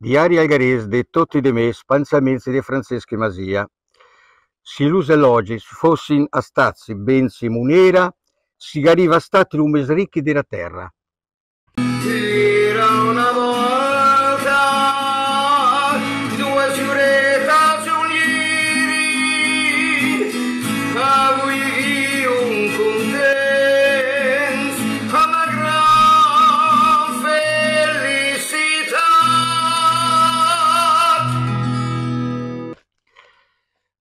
Diari Algarese de Totti de Mes, Panzamenzi de Franceschi Masia. Si lus elogis fossi a stazzi, bensi munera, si gariva stati lumes ricchi della terra. Tira una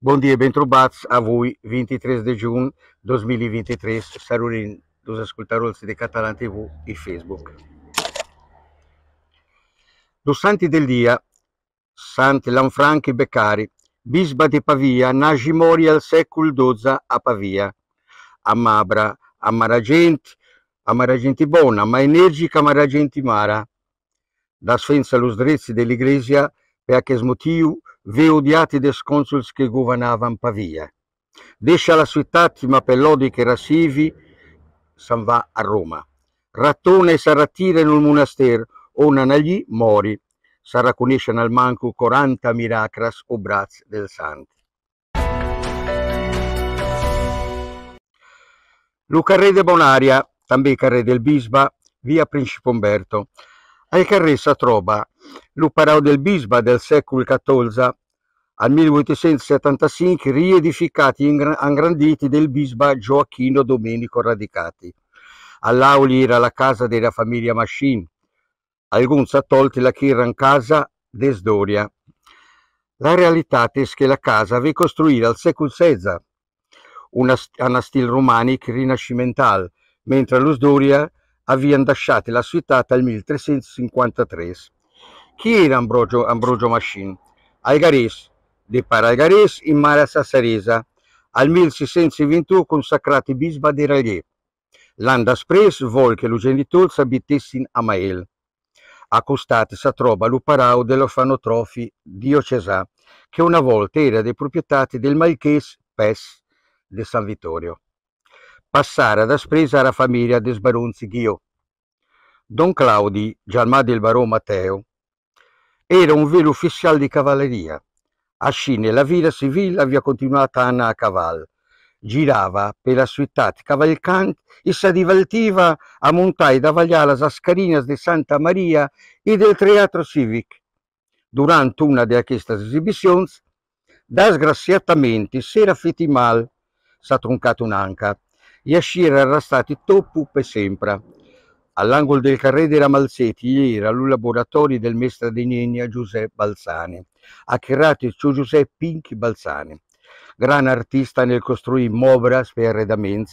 Bom dia, bentrobați a voi, 23 di giugno 2023, salurin dos ascoltarolți di Catalan TV e Facebook. Dos santi del dia, Sant Lanfranchi Beccari, bisba di Pavia, nasce mori al secolo XII a Pavia. Amabra, amara gente, amara gente buona, ma energica amara gente Mara. Da sfenza los sdrezzi dell'Iglesia, per che smotiu veodiati des consuls che governavan Pavia. Descia la città ma Timapellodi che Rassivi san va a Roma. Rattone s'arratira in un monastero, onan allí mori. S'arraconisce al manco 40 miracras o braz del santo. Luca Re de Bonaria, tambè Carre del Bisba, via Principe Umberto, e Ai carrer trova l'operau del bisba del secolo XIV al 1875 riedificati e ingranditi del bisba Gioacchino Domenico Radicati. All'Auli era la casa della famiglia Mascin. Alguns ha tolto la Kirran casa d'Esdoria. La realtà è che la casa ve costruita al secolo XVI, una, una stil romanica rinascimentale, mentre l'Usdoria avvian lasciato la sua nel 1353. Chi era Ambrogio, Ambrogio Mascin? Algares, di Paralgares in Mara Sassaresa, al 1621 consacrati bisba di Rallier. L'anno d'aspres vol che i genitori abitessin a Mael. A Costate si trova l'uparao dell'orfanotrofi diocesà, che una volta era dei proprietati del Malchese Pes de San Vittorio passare das presa alla família dos Barão Ziguio. Don Claudi, Gianmà del Barão Matteo, era un vero ufficiale di cavalleria. Ascì nella vita civile aveva continuato Anna a cavallo. Girava per la città cavalcante e si divertiva a montare e davagliare le ascarinas di Santa Maria e del Teatro Civic. Durante una di queste esibizioni, disgraziatamente si era fatto male, si è troncato un'anca Yashir arrestati Toppu per sempre. All'angolo del carré dei Ramalzeti, era il laboratorio del mestre di Nigna Giuseppe Balzani, acchirati su Giuseppe Pinchi Balzani, gran artista nel costruire mobras per arredamenti,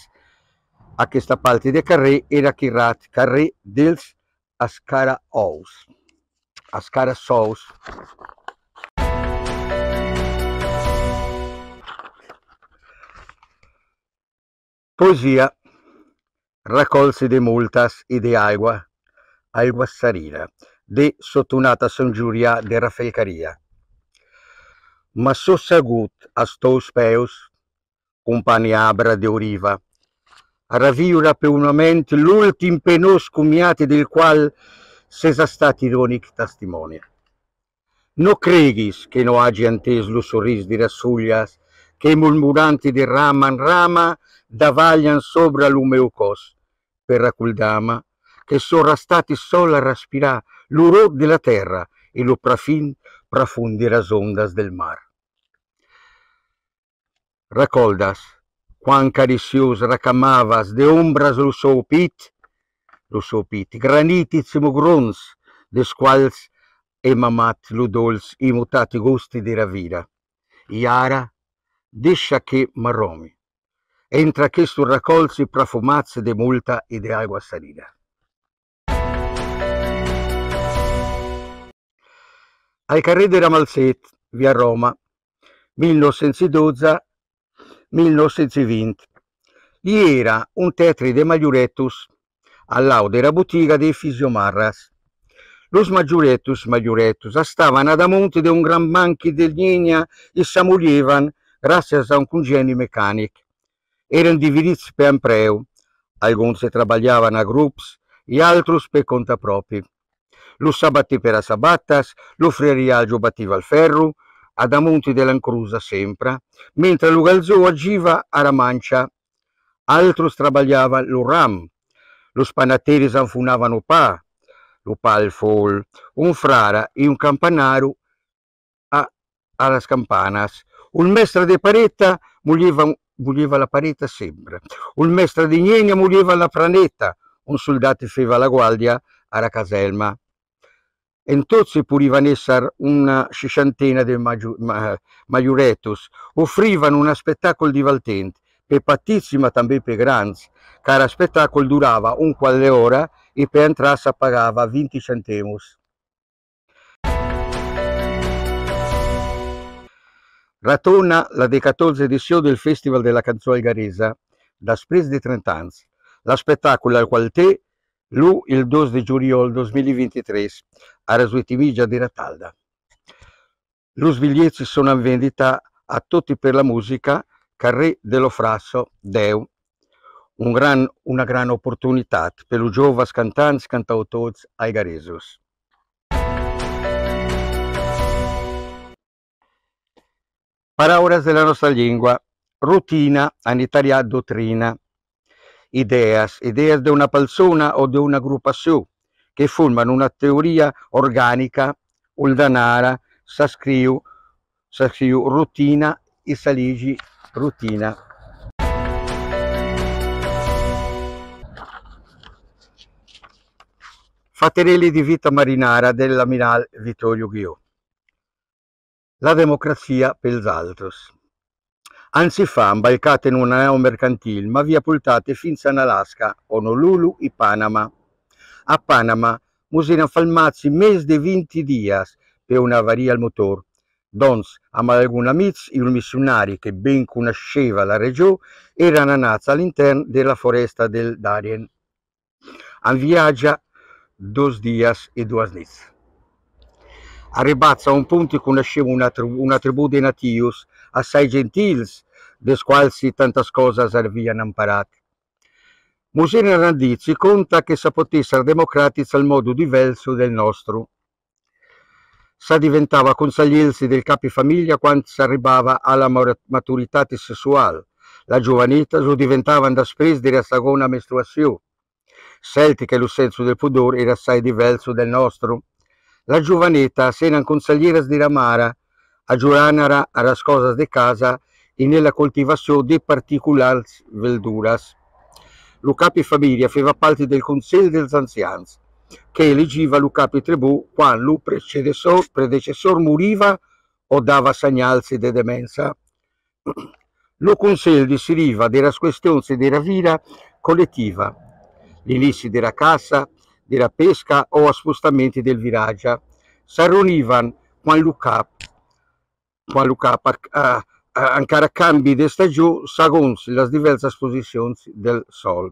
a questa parte del carré era acchirati carré dels Ascara House. Ascara House. Poesia Raccolse de multas e de agua, aigua sarina, de Sotunata San giuria de Rafael Caria. Mas só sagut astous peus, companiabra de oriva, raviura pe un moment l'ultim penos cumiate del qual sesa stati ironic testimonia. No creghis che no agi antes lo sorris di rassuglias che i murmuranti di Raman Rama davaglian sopra l'Umeukos per Rakuldama, che sovrastati sola raspirà l'uro della terra e lo prafin profondi las ondas del mar. Racoldas, quan caricios racamavas de ombras lo seu pit, lo seu pit, granitiz mugrons, squals e mamat lo dolç i mutati gusti di ravira. Iara, Discia che marromi. Entra che sul raccolsi profumazze de multa e de agua salida. Al carré de Ramalzet, via Roma, 1912-1920, gli era un tetri de Magliuretus all'aude la bottega dei Fisiomarras. Los Magliuretus Magliuretus stavano ad amonte monte de un gran banchi de legna e s'amuglievan grazie a un um meccanico. Erano divisi per para alcuni si trabalhavam a grupos e altri per conta propri. Lo sabati per as sabatas, lo friariaggio battiva al ferro, ad amonti dell'Ancrusa sempre, mentre lo galzo agiva alla mancia. Altros trabalhava lo ram, lo spanateri sanfunavano pa, lo palfol, un frara e un campanaro a, às campanas. Un mestre di paretta muglieva, muliva la pareta sempre. Un mestre di Nienia muglieva la pranetta. Un soldato feva la guardia alla caselma. E tozzi purivano essere una sessantina di ma, maioretus. Offrivano uno spettacolo divertente, per patizzi ma anche per grandi. Cara spettacolo durava un quale ora e per entrare si pagava 20 centesimi. Ratona la decatorzia edició del Festival de la Cançó da després de 30 anys. spettacolo al qual te, lu il 2 di juliol 2023 a Rasuetivigia di Ratalda. Los biglietti sono in vendita a tutti per la musica Carré dello Frasso, Deu. Un gran, una gran opportunità per i giovani cantanti e cantautori algaresos. Paraulas della nostra lingua, rotina, in italià dottrina. Ideas, ideas di una persona o di una gruppazione che formano una teoria organica, uldanara, sa scriu, sa scriu rotina e saligi rutina. Faterelli di vita marinara dell'amiral Vittorio Ghio la democrazia per pels altros. Anzifà imbarcate in una mercantile, ma via pultate finza in Alaska, Honolulu e Panama. A Panama musina falmazzi mes de 20 dias per una avaria al motor. Dons, a Malaguna Miz, un missionario che ben conosceva la regione, era nanazza all'interno della foresta del Darien. An viaggia dos dias e duas nits. A un punto conosceva una, tribù, una tribù di natius, assai gentils, des quals tantas cosas avevan imparate. Musini Randizi conta che sa potessero democratici al modo diverso del nostro. Sa diventava consigliersi del capifamiglia quando si arrivava alla maturità sessuale. La giovanità lo diventava da spesa della seconda mestruazione. Senti che lo senso del pudore era assai diverso del nostro. La giovaneta senan consaglieras di Ramara, aggiornara a las cosas de casa e nella coltivazione di particolari verduras. Lo capo famiglia faceva parte del Consiglio degli Anziani, che elegiva lo capo tribù quando il predecessore, moriva o dava segnalzi di demenza. Lo Consiglio decisiva della questione della vita collettiva, l'inizio della cassa, della pesca o a spostamenti del viraggio. Saron Ivan, Juanluca, Juanluca ancora eh, eh, encara canvi de stagió segons les diverses posicions del sol.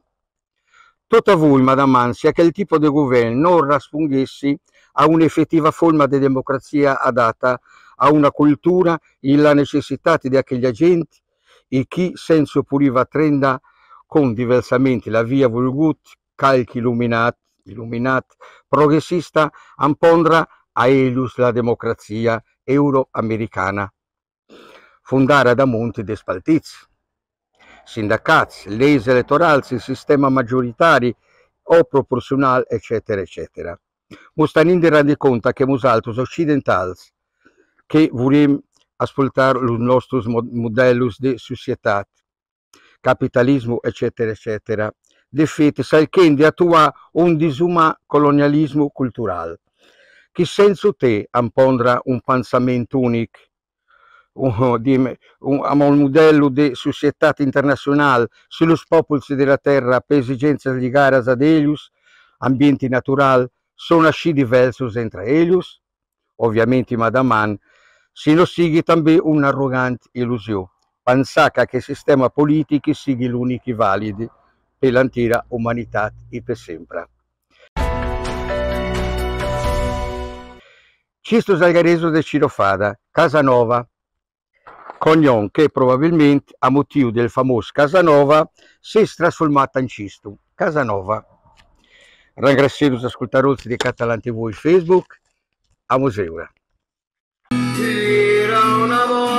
Tot avui, Madame Ansia, che il tipo di governo non risponguessi a un'effettiva forma di democrazia adatta a una cultura e la necessità di quegli agenti e chi senso puriva trenda con diversamente la via volgut calchi illuminati illuminat progressista ampondra Elius la democrazia euroamericana, fundare da Monti de Spaltiz. Sindacats, leis elettorals, sistema maggioritari o proporzionale, eccetera, eccetera. Mustanin rende conta che musaltos occidentals che volem ascoltare il nostro modello di società, capitalismo, eccetera, eccetera, de fete, s'alchen di attua un disuma colonialismo cultural. Che senso te ampondra un pensamento unico? Un, di, un, un modello di società internazionale sullo popoli della terra per esigenze ligadas ad ellos, ambienti naturali, sono asci diversi entre ellos? Ovviamente, Madaman, si non sighi anche un'arrogante illusione. Pensare che il sistema politico sia l'unico valido e l'antira umanità e per sempre. Cisto Salgareso de Cirofada, Casanova, cognome che probabilmente a motivo del famoso Casanova si è trasformata in Cisto, Casanova. Ringraziamo gli ascoltatori di Catalan TV e Facebook, a Museura. Era una volta